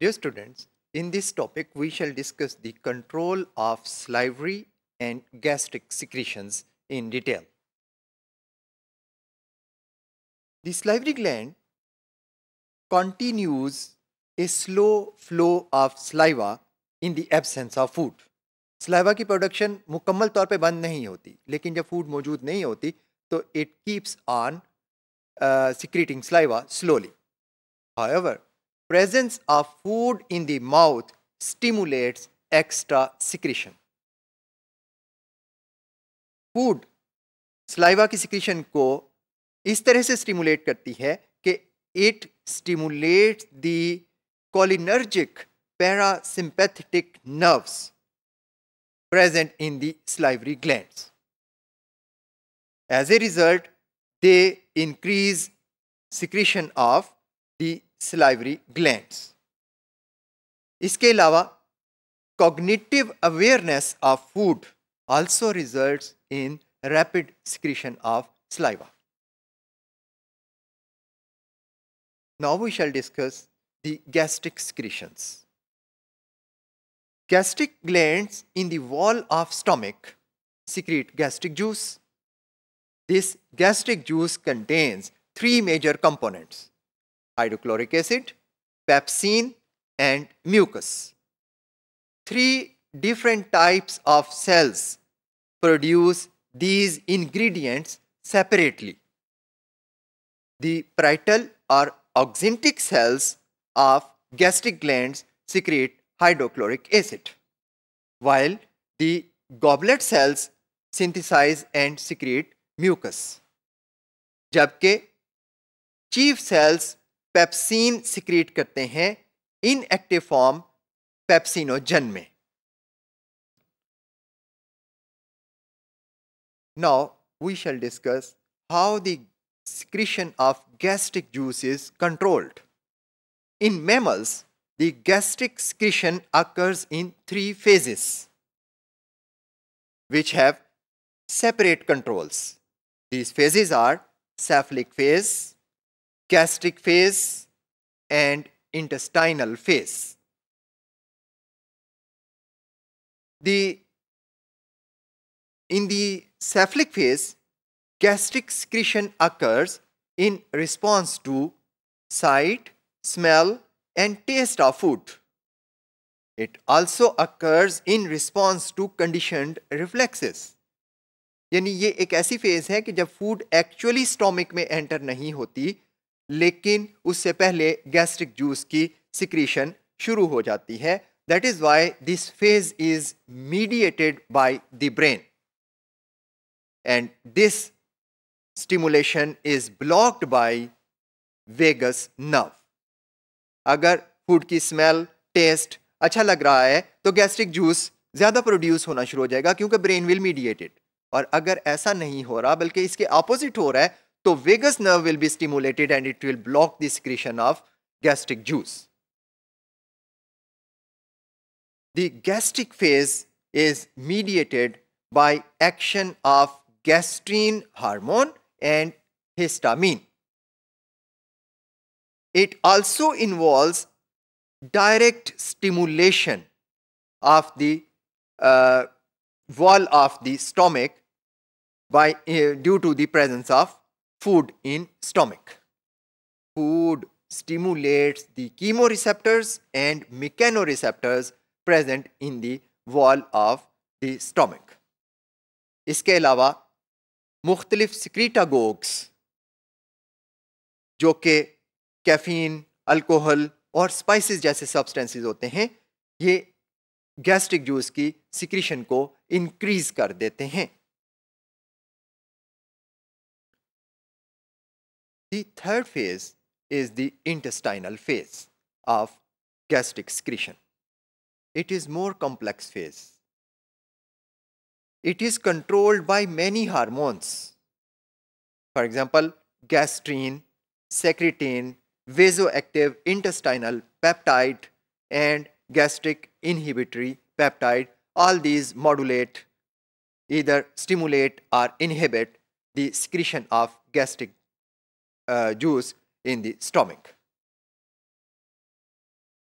Dear students, in this topic, we shall discuss the control of slivery and gastric secretions in detail. The salivary gland continues a slow flow of saliva in the absence of food. Saliva production mukammal taur pe band nahi food maujood nahi hoti, it keeps on uh, secreting saliva slowly. However, presence of food in the mouth stimulates extra secretion. food saliva ki secretion ko is tarah se stimulate karti hai ki it stimulates the cholinergic parasympathetic nerves present in the salivary glands. As a result, they increase secretion of the salivary glands. इसके अलावा cognitive awareness of food also results in rapid secretion of saliva. Now we shall discuss the gastric secretions. Gastric glands in the wall of stomach secrete gastric juice. This gastric juice contains three major components hydrochloric acid, pepsin and mucus. Three different types of cells produce these ingredients separately. The parietal or auxintic cells of gastric glands secrete hydrochloric acid, while the goblet cells synthesize and secrete mucus. Jabke, chief cells pepsin secrete करते हैं inactive form pepsinogen में now we shall discuss how the secretion of gastric juice is controlled. In mammals, the gastric secretion occurs in three phases, which have separate controls. These phases are cephalic phase, gastric phase and intestinal phase. The, in the cephalic phase, gastric secretion occurs in response to sight, smell and taste of food. It also occurs in response to conditioned reflexes. यानी ये एक ऐसी phase है कि जब food actually stomach में enter नहीं होती लेकिन उससे पहले गैस्ट्रिक जूस की सिक्रीशन शुरू हो जाती है that is why this phase is mediated by the brain and this stimulation is blocked by vagus nerve अगर फूड की स्मेल टेस्ट अच्छा लग रहा है तो गैस्ट्रिक जूस ज़्यादा प्रोड्यूस होना शुरू हो जाएगा क्योंकि ब्रेन विल मीडिएटेड और अगर ऐसा नहीं हो रहा बल्कि इसके अपोजिट हो रहा है So vagus nerve will be stimulated and it will block the secretion of gastric juice. The gastric phase is mediated by action of gastrin hormone and histamine. It also involves direct stimulation of the uh, wall of the stomach by, uh, due to the presence of food in stomach. Food stimulates the chemoreceptors and mechanoreceptors present in the wall of the stomach. iske alawa mukhtalif secretagogues jo ke caffeine alcohol और spices jaise substances hote hain ye gastric juice ki secretion ko increase kar dete hain The third phase is the intestinal phase of gastric secretion. It is more complex phase. It is controlled by many hormones. For example, gastrin, secretin, vasoactive intestinal peptide and gastric inhibitory peptide all these modulate either stimulate or inhibit the secretion of gastric uh, juice in the stomach.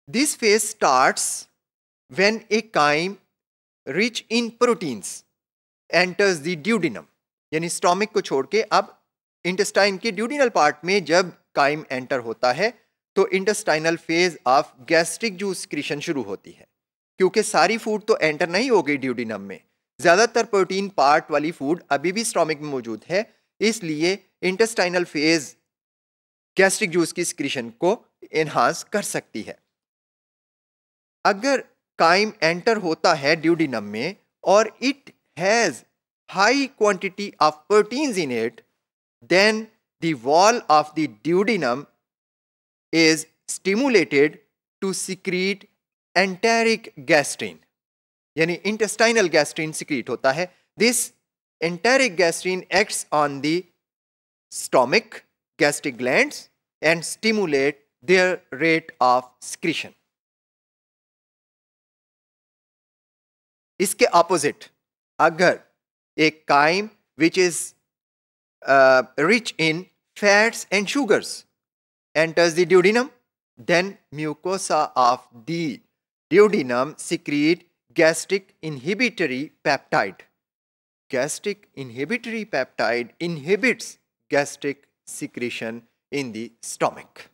This phase starts when a chyme rich in proteins enters the duodenum यानी stomach को छोड़ के अब intestine के duodenal part में जब crime enter होता है तो intestinal phase of gastric juice secretion शुरू होती है क्योंकि सारी फूड तो एंटर नहीं हो गई ड्यूडिनम में ज़्यादातर प्रोटीन पार्ट वाली फूड अभी भी स्टोमिक में मौजूद है इसलिए इंटेस्टाइनल फेज गैस्ट्रिक जूस की सिक्रीशन को एनहांस कर सकती है अगर काइम एंटर होता है ड्यूडिनम में और it has high quantity of protein in it then the wall of the duodenum is stimulated to secrete enteric gastrin यानी इंटेस्टाइनल गैस्ट्रीन सिक्रीट होता है this enteric gastrin acts on the stomach gastric glands and stimulate their rate of secretion. इसके opposite, agar, a chyme which is uh, rich in fats and sugars enters the duodenum, then mucosa of the duodenum secrete gastric inhibitory peptide. Gastric inhibitory peptide inhibits gastric secretion in the stomach.